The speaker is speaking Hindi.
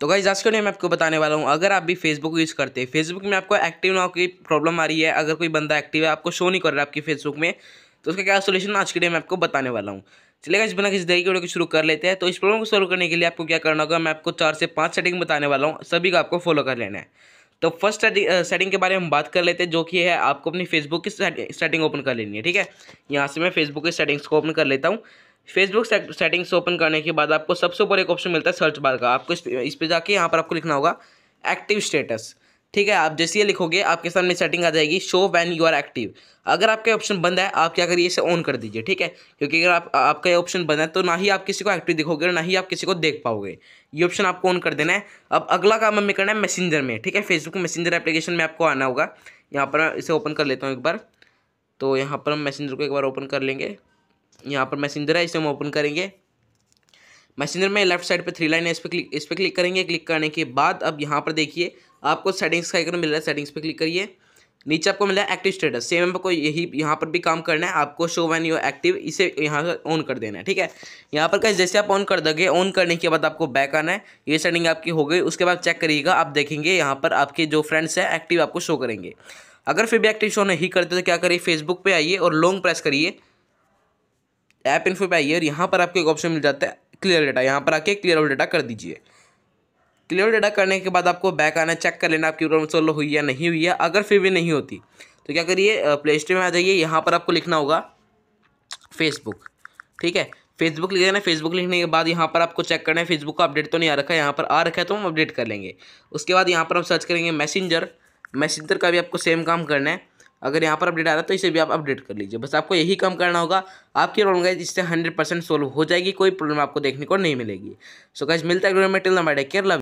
तो गाइज आज के लिए मैं आपको बताने वाला हूँ अगर आप भी फेसबुक यूज़ करते हैं फेसबुक में आपको एक्टिव ना की प्रॉब्लम आ रही है अगर कोई बंदा एक्टिव है आपको शो नहीं कर रहा है आपकी फेसबुक में तो उसका क्या सोल्यूशन आज के लिए मैं आपको बताने वाला हूँ चलेगा इस बिना किसी देरी के वीडियो को शुरू कर लेते हैं तो इस प्रॉब्लम को सोल्व करने के लिए आपको क्या करना होगा मैं आपको चार से पाँच सेटिंग बताने वाला हूँ सभी का आपको फॉलो कर लेना है तो फर्स्ट सेटिंग के बारे में हम बात कर लेते हैं जो कि है आपको अपनी फेसबुक की सेटिंग ओपन कर लेनी है ठीक है यहाँ से मैं फेसबुक की सेटिंग्स को ओपन कर लेता हूँ फेसबुक सेटिंग्स ओपन करने के बाद आपको सबसे ऊपर एक ऑप्शन मिलता है सर्च बार का आपको इस पर जाके यहाँ पर आपको लिखना होगा एक्टिव स्टेटस ठीक है आप जैसे ये लिखोगे आपके सामने सेटिंग आ जाएगी show when you are active अगर आपका ऑप्शन बंद है आप क्या करिए इसे ऑन कर दीजिए ठीक है क्योंकि अगर आप आपका ये ऑप्शन बंद है तो ना ही आप किसी को एक्टिव दिखोगे और ना ही आप किसी को देख पाओगे ये ऑप्शन आपको ऑन कर देना है अब अगला काम हमें करना है मैसेंजर में ठीक है फेसबुक मैसेंजर एप्लीकेशन में आपको आना होगा यहाँ पर इसे ओपन कर लेता हूँ एक बार तो यहाँ पर हम मैसेंजर को एक बार ओपन कर लेंगे यहाँ पर मैसेंजर है इसे हम ओपन करेंगे मैसेंजर में लेफ्ट साइड पे थ्री लाइन है इस पर क्लिक इस पर क्लिक करेंगे क्लिक करने के बाद अब यहाँ पर देखिए आपको सेटिंग्स का आइकन मिल रहा है सेटिंग्स पे क्लिक करिए नीचे आपको मिला है एक्टिव स्टेटस सेम आपको यही यहाँ पर भी काम करना है आपको शो वैन यू एक्टिव इसे यहाँ से ऑन कर देना है ठीक है यहाँ पर कैसे जैसे आप ऑन कर दोगे ऑन करने के बाद आपको बैक आना है ये सेटिंग आपकी हो गई उसके बाद चेक करिएगा आप देखेंगे यहाँ पर आपके जो फ्रेंड्स हैं एक्टिव आपको शो करेंगे अगर फिर भी एक्टिव शो नहीं करते तो क्या करिए फेसबुक पर आइए और लॉन्ग प्रेस करिए ऐप इन्फो आइए और यहाँ पर आपको एक ऑप्शन मिल जाता है क्लियर डाटा यहाँ पर आके क्लियर ऑल डाटा कर दीजिए क्लियर डाटा करने के बाद आपको बैक आना चेक कर लेना आपकी प्रॉब्लम सोल्व हुई या नहीं हुई है अगर फिर भी नहीं होती तो क्या करिए प्ले स्टोर में आ जाइए यहाँ पर आपको लिखना होगा फेसबुक ठीक है फेसबुक लिख देना फेसबुक लिखने के बाद यहाँ पर आपको चेक करना है फेसबुक का अपडेट तो नहीं आ रखा है यहाँ पर आ रखा है तो हम अपडेट कर लेंगे उसके बाद यहाँ पर हम सर्च करेंगे मैसेंजर मैसेंजर का भी आपको सेम काम करना है अगर यहाँ पर अपडेट आ रहा है तो इसे भी आप अपडेट कर लीजिए बस आपको यही काम करना होगा आपकी प्रॉब्लम गाइज इससे हंड्रेड परसेंट सोल्व हो जाएगी कोई प्रॉब्लम आपको देखने को नहीं मिलेगी सो गाइज मिलता है